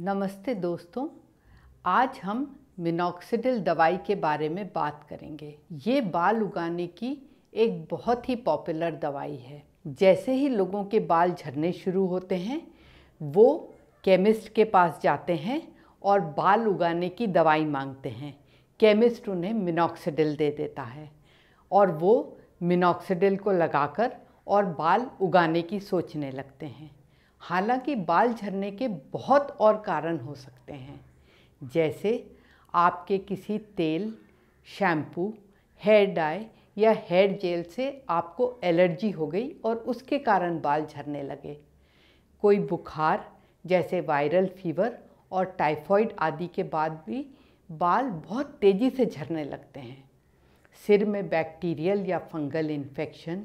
नमस्ते दोस्तों आज हम मिनॉक्सिडिल दवाई के बारे में बात करेंगे ये बाल उगाने की एक बहुत ही पॉपुलर दवाई है जैसे ही लोगों के बाल झड़ने शुरू होते हैं वो केमिस्ट के पास जाते हैं और बाल उगाने की दवाई मांगते हैं केमिस्ट उन्हें मिनोक्सीडिल दे देता है और वो मिनोक्सीडिल को लगाकर और बाल उगाने की सोचने लगते हैं हालांकि बाल झड़ने के बहुत और कारण हो सकते हैं जैसे आपके किसी तेल शैम्पू हेयर डाई या हेयर जेल से आपको एलर्जी हो गई और उसके कारण बाल झड़ने लगे कोई बुखार जैसे वायरल फीवर और टाइफॉइड आदि के बाद भी बाल बहुत तेज़ी से झड़ने लगते हैं सिर में बैक्टीरियल या फंगल इन्फेक्शन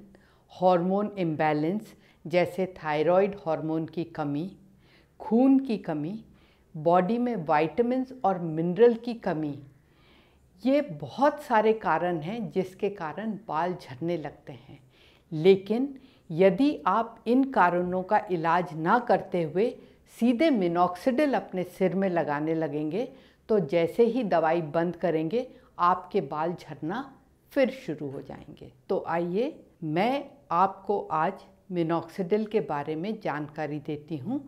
हार्मोन इम्बैलेंस जैसे थायराइड हार्मोन की कमी खून की कमी बॉडी में वाइटमिन्स और मिनरल की कमी ये बहुत सारे कारण हैं जिसके कारण बाल झड़ने लगते हैं लेकिन यदि आप इन कारणों का इलाज ना करते हुए सीधे मिनोक्सीडिल अपने सिर में लगाने लगेंगे तो जैसे ही दवाई बंद करेंगे आपके बाल झड़ना फिर शुरू हो जाएंगे तो आइए मैं आपको आज मिनोक्सीडिल के बारे में जानकारी देती हूँ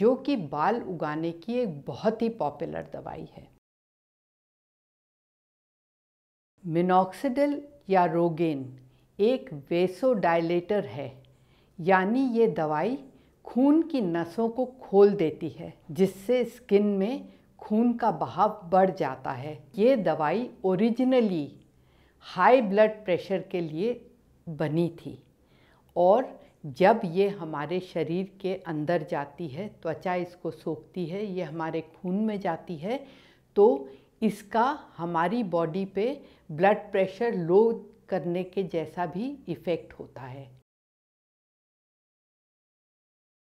जो कि बाल उगाने की एक बहुत ही पॉपुलर दवाई है मिनोक्सीडिल या रोगेन एक वेसोडाइलेटर है यानी ये दवाई खून की नसों को खोल देती है जिससे स्किन में खून का बहाव बढ़ जाता है ये दवाई ओरिजिनली हाई ब्लड प्रेशर के लिए बनी थी और जब ये हमारे शरीर के अंदर जाती है त्वचा इसको सोखती है ये हमारे खून में जाती है तो इसका हमारी बॉडी पे ब्लड प्रेशर लो करने के जैसा भी इफ़ेक्ट होता है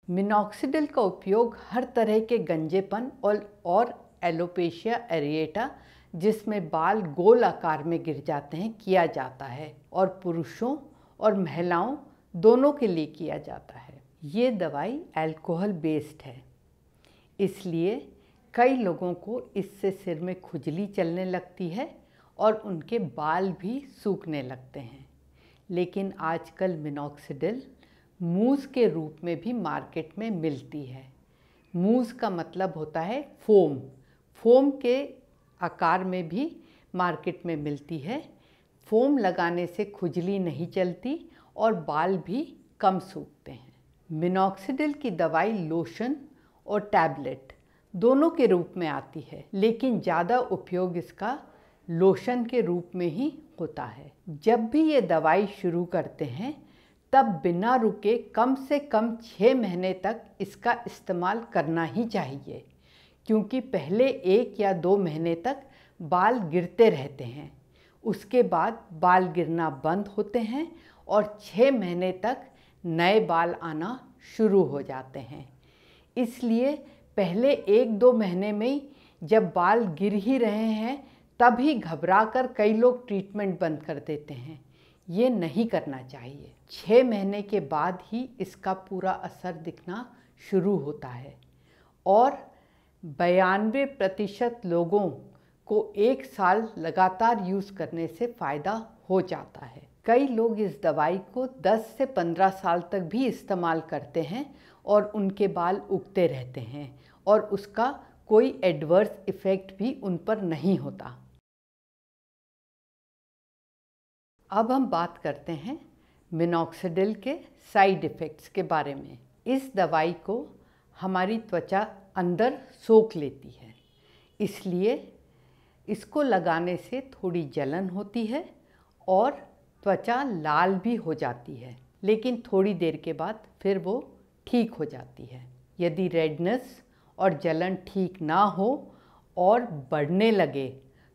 मिनोक्सीडल का उपयोग हर तरह के गंजेपन और और एलोपेशिया एरिएटा जिसमें बाल गोल आकार में गिर जाते हैं किया जाता है और पुरुषों और महिलाओं दोनों के लिए किया जाता है ये दवाई अल्कोहल बेस्ड है इसलिए कई लोगों को इससे सिर में खुजली चलने लगती है और उनके बाल भी सूखने लगते हैं लेकिन आजकल मिनोक्सीडिल मूस के रूप में भी मार्केट में मिलती है मूस का मतलब होता है फोम फोम के आकार में भी मार्केट में मिलती है फोम लगाने से खुजली नहीं चलती और बाल भी कम सूखते हैं मिनोक्सीडिल की दवाई लोशन और टैबलेट दोनों के रूप में आती है लेकिन ज़्यादा उपयोग इसका लोशन के रूप में ही होता है जब भी ये दवाई शुरू करते हैं तब बिना रुके कम से कम छः महीने तक इसका इस्तेमाल करना ही चाहिए क्योंकि पहले एक या दो महीने तक बाल गिरते रहते हैं उसके बाद बाल गिरना बंद होते हैं और छः महीने तक नए बाल आना शुरू हो जाते हैं इसलिए पहले एक दो महीने में जब बाल गिर ही रहे हैं तभी घबरा कर कई लोग ट्रीटमेंट बंद कर देते हैं ये नहीं करना चाहिए छः महीने के बाद ही इसका पूरा असर दिखना शुरू होता है और बयानवे प्रतिशत लोगों को एक साल लगातार यूज़ करने से फ़ायदा हो जाता है कई लोग इस दवाई को 10 से 15 साल तक भी इस्तेमाल करते हैं और उनके बाल उगते रहते हैं और उसका कोई एडवर्स इफ़ेक्ट भी उन पर नहीं होता अब हम बात करते हैं मिनोक्सीडिल के साइड इफ़ेक्ट्स के बारे में इस दवाई को हमारी त्वचा अंदर सोख लेती है इसलिए इसको लगाने से थोड़ी जलन होती है और त्वचा लाल भी हो जाती है लेकिन थोड़ी देर के बाद फिर वो ठीक हो जाती है यदि रेडनेस और जलन ठीक ना हो और बढ़ने लगे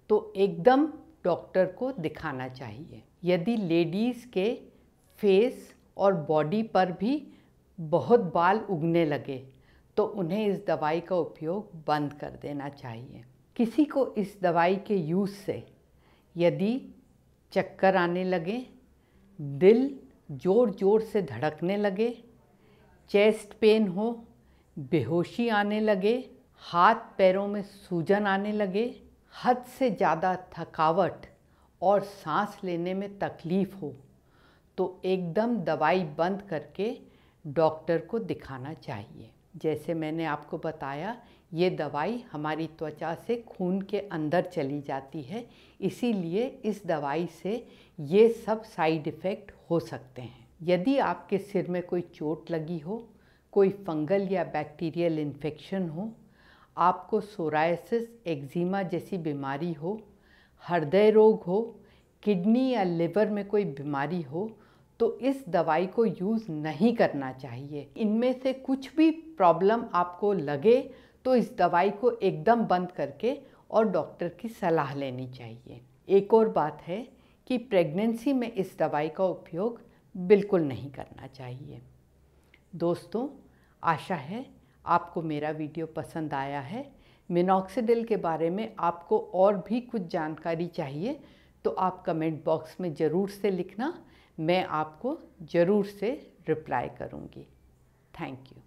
तो एकदम डॉक्टर को दिखाना चाहिए यदि लेडीज़ के फेस और बॉडी पर भी बहुत बाल उगने लगे तो उन्हें इस दवाई का उपयोग बंद कर देना चाहिए किसी को इस दवाई के यूज़ से यदि चक्कर आने लगे दिल ज़ोर ज़ोर से धड़कने लगे चेस्ट पेन हो बेहोशी आने लगे हाथ पैरों में सूजन आने लगे हद से ज़्यादा थकावट और सांस लेने में तकलीफ़ हो तो एकदम दवाई बंद करके डॉक्टर को दिखाना चाहिए जैसे मैंने आपको बताया ये दवाई हमारी त्वचा से खून के अंदर चली जाती है इसीलिए इस दवाई से ये सब साइड इफ़ेक्ट हो सकते हैं यदि आपके सिर में कोई चोट लगी हो कोई फंगल या बैक्टीरियल इन्फेक्शन हो आपको सोरायसिस एक्जिमा जैसी बीमारी हो हृदय रोग हो किडनी या लिवर में कोई बीमारी हो तो इस दवाई को यूज़ नहीं करना चाहिए इनमें से कुछ भी प्रॉब्लम आपको लगे तो इस दवाई को एकदम बंद करके और डॉक्टर की सलाह लेनी चाहिए एक और बात है कि प्रेगनेंसी में इस दवाई का उपयोग बिल्कुल नहीं करना चाहिए दोस्तों आशा है आपको मेरा वीडियो पसंद आया है मिनॉक्सीडिल के बारे में आपको और भी कुछ जानकारी चाहिए तो आप कमेंट बॉक्स में ज़रूर से लिखना मैं आपको ज़रूर से रिप्लाई करूँगी थैंक यू